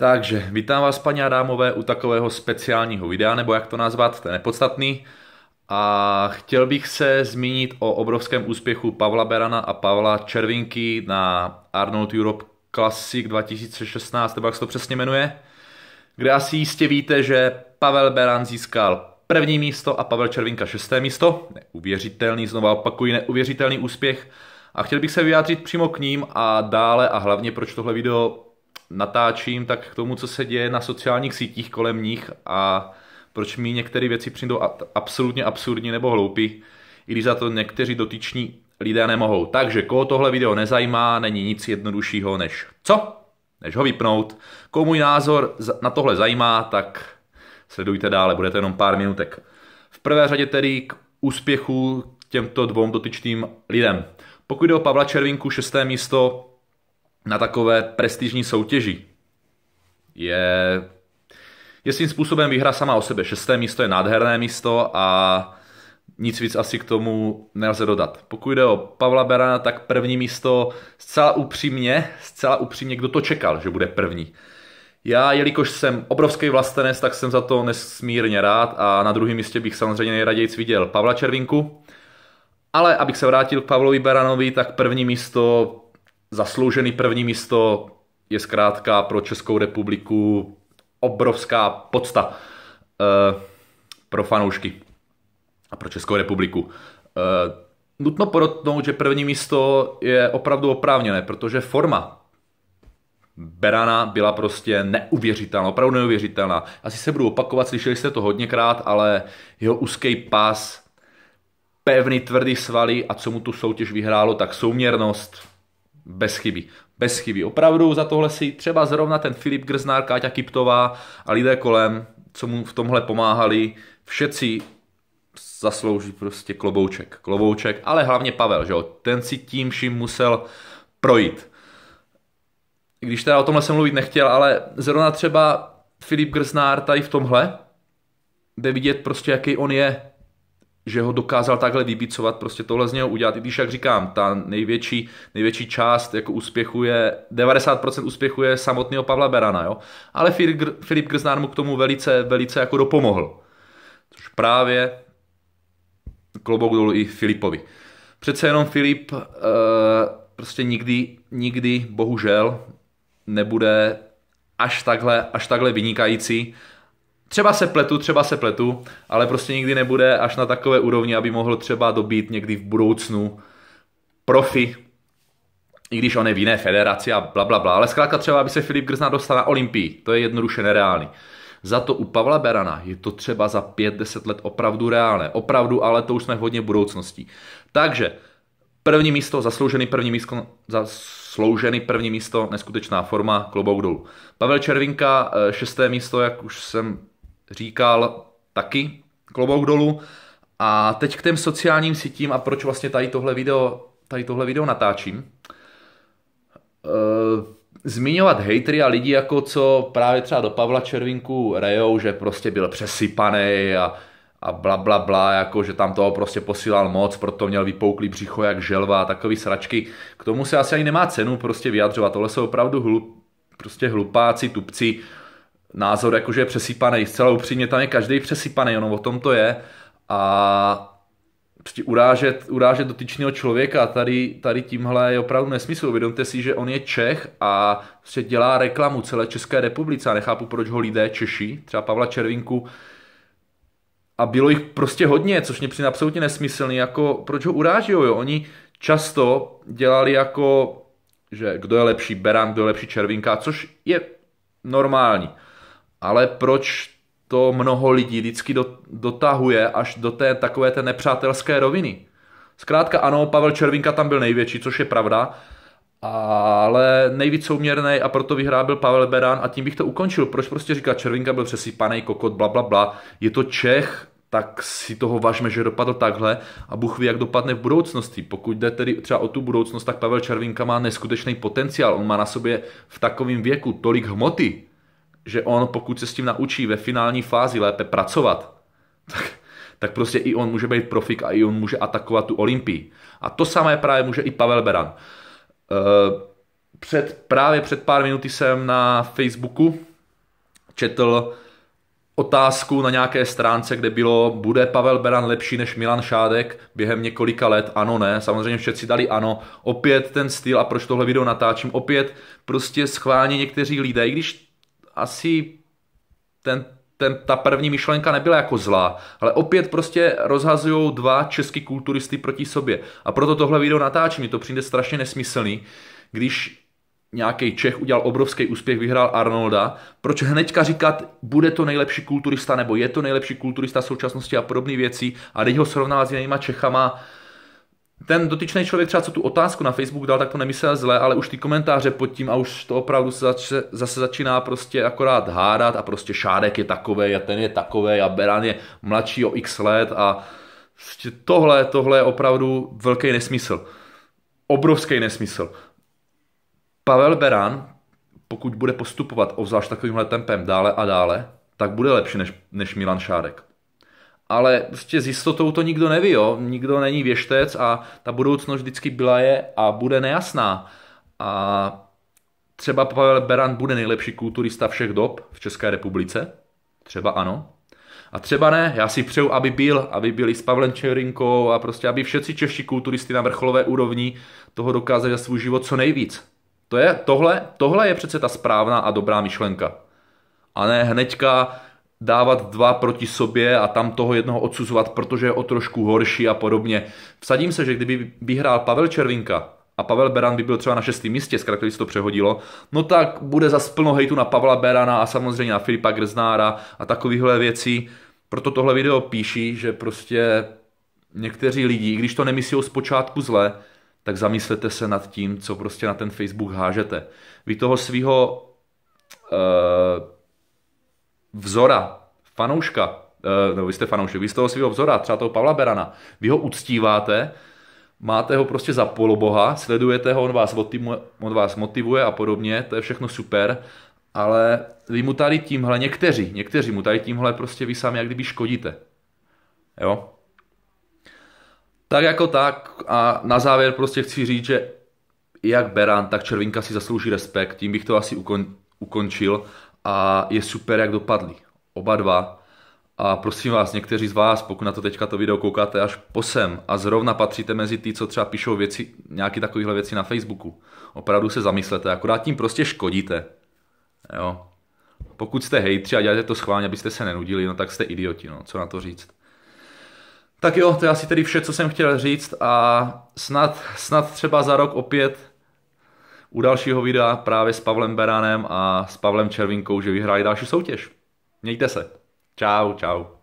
Takže vítám vás, paní Adámové, u takového speciálního videa, nebo jak to nazvat, to je nepodstatný. A chtěl bych se zmínit o obrovském úspěchu Pavla Berana a Pavla Červinky na Arnold Europe Classic 2016, nebo jak se to přesně jmenuje, kde asi jistě víte, že Pavel Beran získal první místo a Pavel Červinka šesté místo. Neuvěřitelný, znova opakuji, neuvěřitelný úspěch. A chtěl bych se vyjádřit přímo k ním a dále a hlavně proč tohle video natáčím, tak k tomu, co se děje na sociálních sítích kolem nich a proč mi některé věci přijdou absolutně absurdní nebo hloupí, i když za to někteří dotyční lidé nemohou. Takže koho tohle video nezajímá, není nic jednoduššího než co? Než ho vypnout. Koho můj názor na tohle zajímá, tak sledujte dále, bude to jenom pár minutek. V prvé řadě tedy k úspěchu těmto dvou dotyčným lidem. Pokud jde o Pavla Červinku, šesté místo, na takové prestižní soutěži je, je svým způsobem výhra sama o sebe. Šesté místo je nádherné místo a nic víc asi k tomu nelze dodat. Pokud jde o Pavla Berana, tak první místo zcela upřímně, zcela upřímně, kdo to čekal, že bude první. Já, jelikož jsem obrovský vlastenec, tak jsem za to nesmírně rád a na druhém místě bych samozřejmě nejraději viděl Pavla Červinku. Ale abych se vrátil k Pavlovi Beranovi, tak první místo zasloužený první místo je zkrátka pro Českou republiku obrovská podsta e, pro fanoušky a pro Českou republiku. E, nutno podotknout, že první místo je opravdu oprávněné, protože forma Berana byla prostě neuvěřitelná, opravdu neuvěřitelná. Asi se budu opakovat, slyšeli jste to hodněkrát, ale jeho úzký pás, pevný, tvrdý svaly a co mu tu soutěž vyhrálo, tak souměrnost, bez chyby. Bez chyby. Opravdu za tohle si třeba zrovna ten Filip Grznár, Káťa Kiptová a lidé kolem, co mu v tomhle pomáhali, všetci zaslouží prostě klobouček. Klobouček, ale hlavně Pavel, že jo? Ten si tím vším musel projít. Když teda o tomhle jsem mluvit nechtěl, ale zrovna třeba Filip Grznár tady v tomhle, jde vidět prostě, jaký on je že ho dokázal takhle vybicovat, prostě tohle z něho udělat. I když, jak říkám, ta největší, největší část jako úspěchu je, 90% úspěchu je samotného Pavla Berana, jo. Ale Filip Grznár mu k tomu velice, velice jako dopomohl. Což právě klobouk dolů i Filipovi. Přece jenom Filip e, prostě nikdy, nikdy, bohužel, nebude až takhle, až takhle vynikající Třeba se pletu, třeba se pletu, ale prostě nikdy nebude až na takové úrovni, aby mohl třeba dobít někdy v budoucnu profi, i když on je v jiné federaci a bla, bla, bla. Ale zkrátka třeba, aby se Filip Grzna dostal na Olympii. To je jednoduše nereálný. Za to u Pavla Berana je to třeba za 5-10 let opravdu reálné. Opravdu, ale to už jsme v hodně budoucností. Takže první místo, zasloužený první místo, zasloužený první místo, neskutečná forma, klobouk dolů. Pavel Červinka, eh, šesté místo, jak už jsem říkal taky klobouk dolů. A teď k těm sociálním sítím a proč vlastně tady tohle video, tady tohle video natáčím. Eh, zmiňovat hejtry a lidi, jako co právě třeba do Pavla Červinku rejou, že prostě byl přesypaný a, a bla, bla, bla, jako že tam toho prostě posílal moc, proto měl vypouklý břicho jak želva a takový sračky. K tomu se asi ani nemá cenu prostě vyjadřovat, tohle jsou opravdu hlup, prostě hlupáci, tupci, názor, jakože je přesýpaný. Zcela upřímně, tam je každý přesýpaný, ono o tom to je. A prostě urážet, urážet dotyčného člověka tady, tady tímhle je opravdu nesmysl. Uvědomte si, že on je Čech a prostě dělá reklamu celé České republice a nechápu, proč ho lidé Češi, třeba Pavla Červinku, a bylo jich prostě hodně, což mě přijde absolutně nesmyslný, jako proč ho uráží, jo? Oni často dělali jako, že kdo je lepší Beran, kdo je lepší Červinka, což je normální ale proč to mnoho lidí vždycky dotahuje až do té takové té nepřátelské roviny. Zkrátka ano, Pavel Červinka tam byl největší, což je pravda, ale nejvíc souměrný a proto vyhrál byl Pavel Beran a tím bych to ukončil. Proč prostě říkat, Červinka byl přesýpaný kokot, bla, bla, bla. Je to Čech, tak si toho važme, že dopadl takhle a Bůh ví, jak dopadne v budoucnosti. Pokud jde tedy třeba o tu budoucnost, tak Pavel Červinka má neskutečný potenciál. On má na sobě v takovém věku tolik hmoty, že on, pokud se s tím naučí ve finální fázi lépe pracovat, tak, tak prostě i on může být profik a i on může atakovat tu Olympii. A to samé právě může i Pavel Beran. E, před, právě před pár minuty jsem na Facebooku četl otázku na nějaké stránce, kde bylo, bude Pavel Beran lepší než Milan Šádek během několika let? Ano, ne. Samozřejmě všetci dali ano. Opět ten styl a proč tohle video natáčím. Opět prostě schválně někteří lidé, i když asi ten, ten, ta první myšlenka nebyla jako zlá, ale opět prostě rozhazují dva český kulturisty proti sobě. A proto tohle video natáčím, mi to přijde strašně nesmyslný, když nějaký Čech udělal obrovský úspěch, vyhrál Arnolda, proč hnedka říkat, bude to nejlepší kulturista, nebo je to nejlepší kulturista současnosti a podobné věci, a teď ho srovnávat s jinýma Čechama, ten dotyčný člověk třeba, co tu otázku na Facebook dal, tak to nemyslel zle, ale už ty komentáře pod tím a už to opravdu se zač, zase začíná prostě akorát hádat a prostě šádek je takový a ten je takový a Beran je mladší o x let a prostě tohle, tohle je opravdu velký nesmysl. Obrovský nesmysl. Pavel Beran, pokud bude postupovat, ovzvlášť takovýmhle tempem dále a dále, tak bude lepší než, než Milan Šádek ale prostě s jistotou to nikdo neví, jo? nikdo není věštec a ta budoucnost vždycky byla je a bude nejasná. A třeba Pavel Beran bude nejlepší kulturista všech dob v České republice, třeba ano, a třeba ne, já si přeju, aby byl, aby byli s Pavlem Čerinkou a prostě, aby všetci čeští kulturisti na vrcholové úrovni toho dokázali za svůj život co nejvíc. To je, tohle, tohle je přece ta správná a dobrá myšlenka. A ne hnedka dávat dva proti sobě a tam toho jednoho odsuzovat, protože je o trošku horší a podobně. Vsadím se, že kdyby vyhrál Pavel Červinka a Pavel Beran by byl třeba na šestém místě, zkrátka se to přehodilo, no tak bude za plno hejtu na Pavla Berana a samozřejmě na Filipa Grznára a takovýchhle věcí. Proto tohle video píší, že prostě někteří lidi, i když to nemyslí zpočátku zle, tak zamyslete se nad tím, co prostě na ten Facebook hážete. Vy toho svého uh, eh, vzora, fanouška, eh, nebo vy jste fanoušek, vy jste toho svého vzora, třeba toho Pavla Berana, vy ho uctíváte, máte ho prostě za poloboha, sledujete ho, on vás, motivuje, on vás motivuje a podobně, to je všechno super, ale vy mu tady tímhle, někteří, někteří mu tady tímhle prostě vy sami jak kdyby škodíte. Jo? Tak jako tak a na závěr prostě chci říct, že jak Beran, tak Červinka si zaslouží respekt, tím bych to asi ukon, ukončil a je super, jak dopadli. Oba dva. A prosím vás, někteří z vás, pokud na to teďka to video koukáte až posem a zrovna patříte mezi ty, co třeba píšou věci, nějaké takovéhle věci na Facebooku, opravdu se zamyslete, akorát tím prostě škodíte. Jo. Pokud jste hejtři a děláte to schválně, abyste se nenudili, no tak jste idioti, no, co na to říct. Tak jo, to je asi tedy vše, co jsem chtěl říct a snad, snad třeba za rok opět u dalšího videa právě s Pavlem Beranem a s Pavlem Červinkou, že vyhráli další soutěž. Mějte se. Čau, čau.